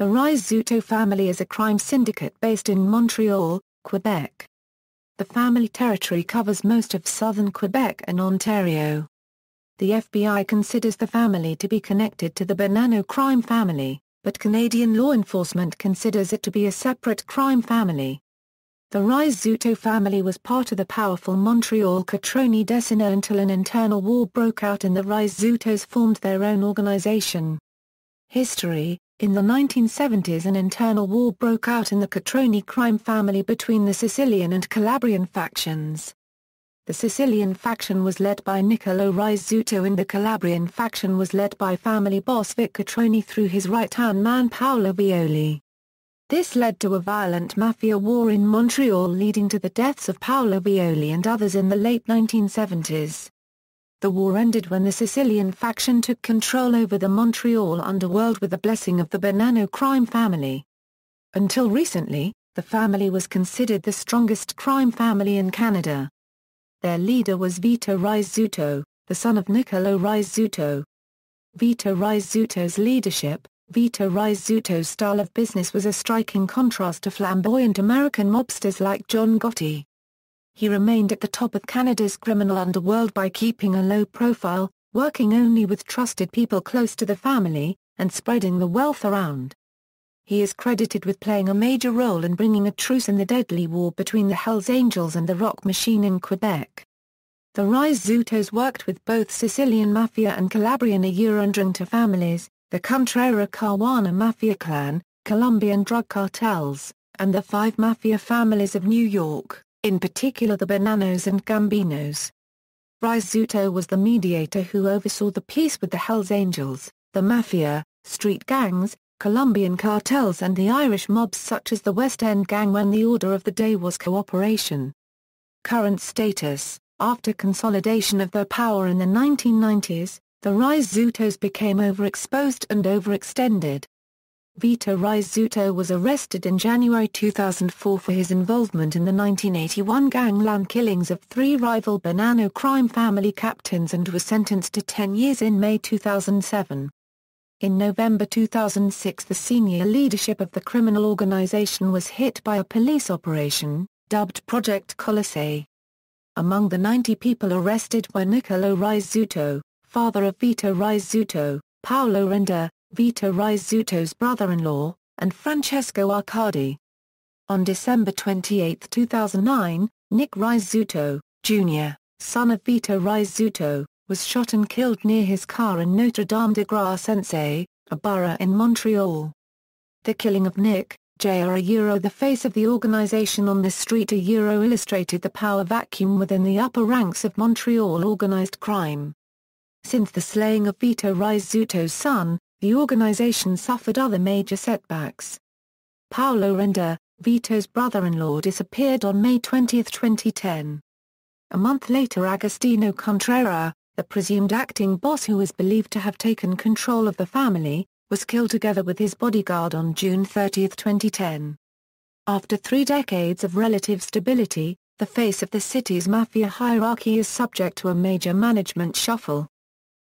The Zuto family is a crime syndicate based in Montreal, Quebec. The family territory covers most of southern Quebec and Ontario. The FBI considers the family to be connected to the Bonanno crime family, but Canadian law enforcement considers it to be a separate crime family. The Zuto family was part of the powerful Montreal Catroni Desina until an internal war broke out and the Zutos formed their own organization. History in the 1970s an internal war broke out in the Catroni crime family between the Sicilian and Calabrian factions. The Sicilian faction was led by Niccolo Rizzuto and the Calabrian faction was led by family boss Vic Catroni through his right-hand man Paolo Violi. This led to a violent mafia war in Montreal leading to the deaths of Paolo Violi and others in the late 1970s. The war ended when the Sicilian faction took control over the Montreal underworld with the blessing of the Bonanno crime family. Until recently, the family was considered the strongest crime family in Canada. Their leader was Vito Rizzuto, the son of Niccolo Rizzuto. Vito Rizzuto's leadership, Vito Rizzuto's style of business was a striking contrast to flamboyant American mobsters like John Gotti he remained at the top of Canada's criminal underworld by keeping a low profile, working only with trusted people close to the family, and spreading the wealth around. He is credited with playing a major role in bringing a truce in the deadly war between the Hells Angels and the rock machine in Quebec. The rise Zutos worked with both Sicilian Mafia and Calabrian Eurondrenta families, the Contrera Caruana Mafia clan, Colombian drug cartels, and the five Mafia families of New York in particular the Bananos and Gambinos. Rizzuto was the mediator who oversaw the peace with the Hells Angels, the Mafia, street gangs, Colombian cartels and the Irish mobs such as the West End Gang when the order of the day was cooperation. Current status After consolidation of their power in the 1990s, the Rizzutos became overexposed and overextended. Vito Rizzuto was arrested in January 2004 for his involvement in the 1981 gangland killings of three rival Bonanno crime family captains and was sentenced to 10 years in May 2007. In November 2006 the senior leadership of the criminal organization was hit by a police operation, dubbed Project Colossae. Among the 90 people arrested were Niccolo Rizzuto, father of Vito Rizzuto, Paolo Renda, Vito Rizzuto's brother-in-law, and Francesco Arcadi. On December 28, 2009, Nick Rizzuto, Jr., son of Vito Rizzuto, was shot and killed near his car in Notre Dame de Grasse a borough in Montreal. The killing of Nick, Jr. Euro the face of the organization on the street a Euro illustrated the power vacuum within the upper ranks of Montreal organized crime. Since the slaying of Vito Rizzuto's son, the organization suffered other major setbacks. Paolo Renda, Vito's brother-in-law disappeared on May 20, 2010. A month later Agostino Contrera, the presumed acting boss who is believed to have taken control of the family, was killed together with his bodyguard on June 30, 2010. After three decades of relative stability, the face of the city's mafia hierarchy is subject to a major management shuffle.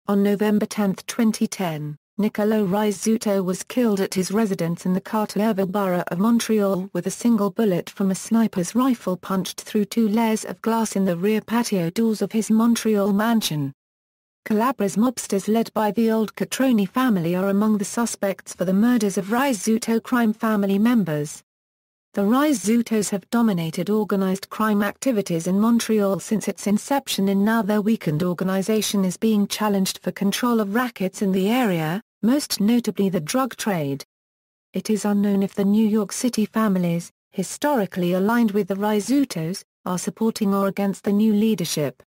On November 10, 2010, Niccolo Rizzuto was killed at his residence in the Carteleva borough of Montreal with a single bullet from a sniper's rifle punched through two layers of glass in the rear patio doors of his Montreal mansion. Calabra's mobsters led by the old Catroni family are among the suspects for the murders of Rizzuto crime family members. The Rizzutos have dominated organized crime activities in Montreal since its inception and now their weakened organization is being challenged for control of rackets in the area, most notably the drug trade. It is unknown if the New York City families, historically aligned with the Rizzutos, are supporting or against the new leadership.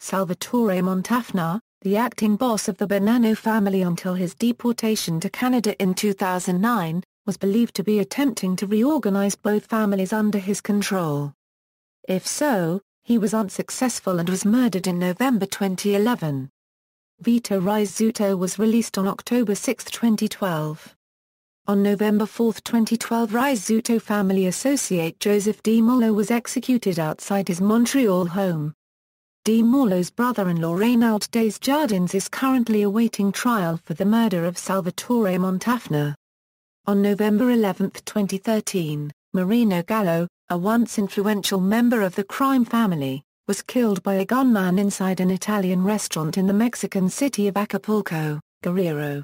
Salvatore Montafna, the acting boss of the Bonanno family until his deportation to Canada in 2009, was believed to be attempting to reorganize both families under his control. If so, he was unsuccessful and was murdered in November 2011. Vita Rizzuto was released on October 6, 2012. On November 4, 2012 Rizzuto family associate Joseph D. Mollo was executed outside his Montreal home. D. Mollo's brother-in-law Reynald Des Jardins is currently awaiting trial for the murder of Salvatore Montafner. On November 11, 2013, Marino Gallo, a once influential member of the crime family, was killed by a gunman inside an Italian restaurant in the Mexican city of Acapulco, Guerrero.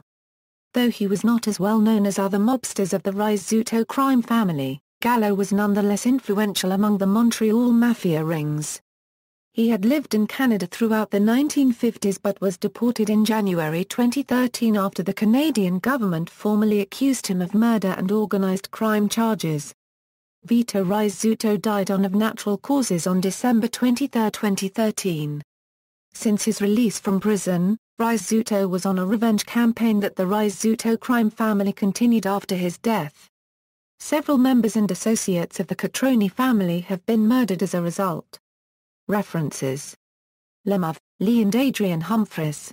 Though he was not as well known as other mobsters of the Rizzuto crime family, Gallo was nonetheless influential among the Montreal mafia rings. He had lived in Canada throughout the 1950s but was deported in January 2013 after the Canadian government formally accused him of murder and organized crime charges. Vito Rizzuto died on of natural causes on December 23, 2013. Since his release from prison, Rizzuto was on a revenge campaign that the Rizzuto crime family continued after his death. Several members and associates of the Catroni family have been murdered as a result. References Lemov, Lee and Adrian Humphreys.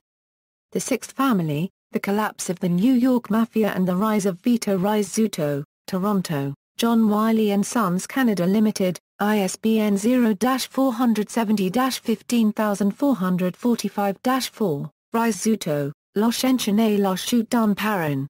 The Sixth Family, The Collapse of the New York Mafia and the Rise of Vito Rizzuto, Toronto, John Wiley and Sons Canada Limited, ISBN 0-470-15445-4, Rise Zuto, Losh Enchine la Shoot d'un Paran.